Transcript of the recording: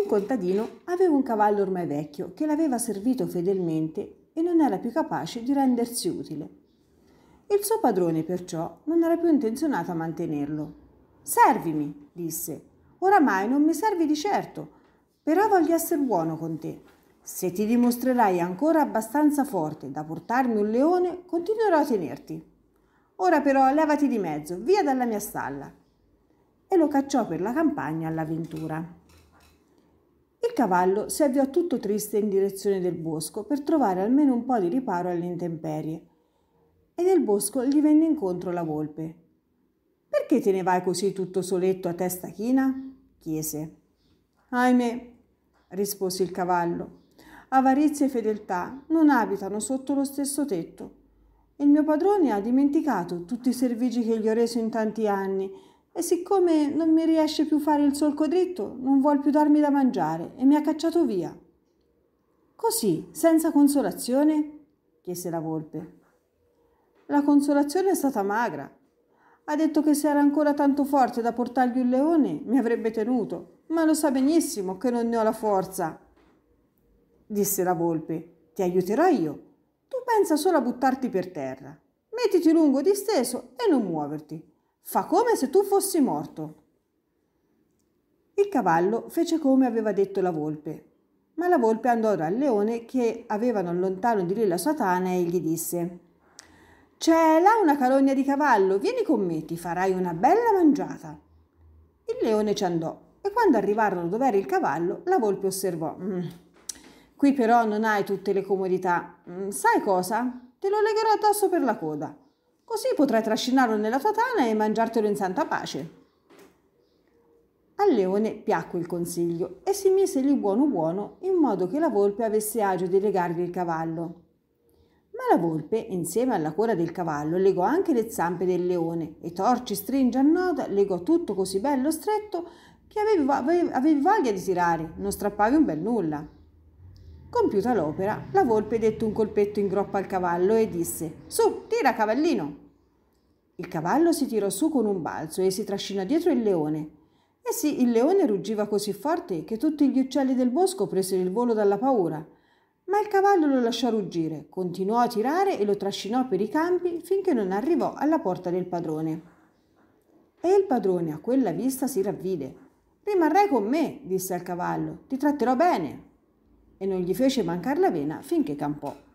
Un contadino aveva un cavallo ormai vecchio che l'aveva servito fedelmente e non era più capace di rendersi utile. Il suo padrone perciò non era più intenzionato a mantenerlo. Servimi, disse. Oramai non mi servi di certo, però voglio essere buono con te. Se ti dimostrerai ancora abbastanza forte da portarmi un leone, continuerò a tenerti. Ora però levati di mezzo, via dalla mia stalla. E lo cacciò per la campagna all'avventura. Il cavallo si avviò tutto triste in direzione del bosco per trovare almeno un po' di riparo alle intemperie. E nel bosco gli venne incontro la volpe. Perché te ne vai così tutto soletto a testa china? chiese. Ahimè, rispose il cavallo, avarizia e fedeltà non abitano sotto lo stesso tetto. Il mio padrone ha dimenticato tutti i servigi che gli ho reso in tanti anni e siccome non mi riesce più fare il solco dritto, non vuol più darmi da mangiare e mi ha cacciato via. Così, senza consolazione? chiese la volpe. La consolazione è stata magra. Ha detto che se era ancora tanto forte da portargli un leone, mi avrebbe tenuto, ma lo sa benissimo che non ne ho la forza. Disse la volpe, ti aiuterò io. Tu pensa solo a buttarti per terra. Mettiti lungo disteso e non muoverti Fa come se tu fossi morto. Il cavallo fece come aveva detto la volpe, ma la volpe andò dal leone che aveva non lontano di lì la sua tana e gli disse C'è là una calogna di cavallo, vieni con me, ti farai una bella mangiata. Il leone ci andò e quando arrivarono dove era il cavallo, la volpe osservò mm, Qui però non hai tutte le comodità. Mm, sai cosa? Te lo legherò addosso per la coda. Così potrai trascinarlo nella tua tana e mangiartelo in santa pace. Al leone piacque il consiglio e si mise lì buono buono in modo che la volpe avesse agio di legargli il cavallo. Ma la volpe, insieme alla coda del cavallo, legò anche le zampe del leone e torci stringe a noda legò tutto così bello stretto che avevi, avevi voglia di tirare, non strappavi un bel nulla. Compiuta l'opera, la volpe dette un colpetto in groppa al cavallo e disse: Su, tira cavallino! Il cavallo si tirò su con un balzo e si trascinò dietro il leone. Eh sì, il leone ruggiva così forte che tutti gli uccelli del bosco presero il volo dalla paura. Ma il cavallo lo lasciò ruggire, continuò a tirare e lo trascinò per i campi finché non arrivò alla porta del padrone. E il padrone a quella vista si ravvide. Rimarrai con me, disse al cavallo, ti tratterò bene. E non gli fece mancare la vena finché campò.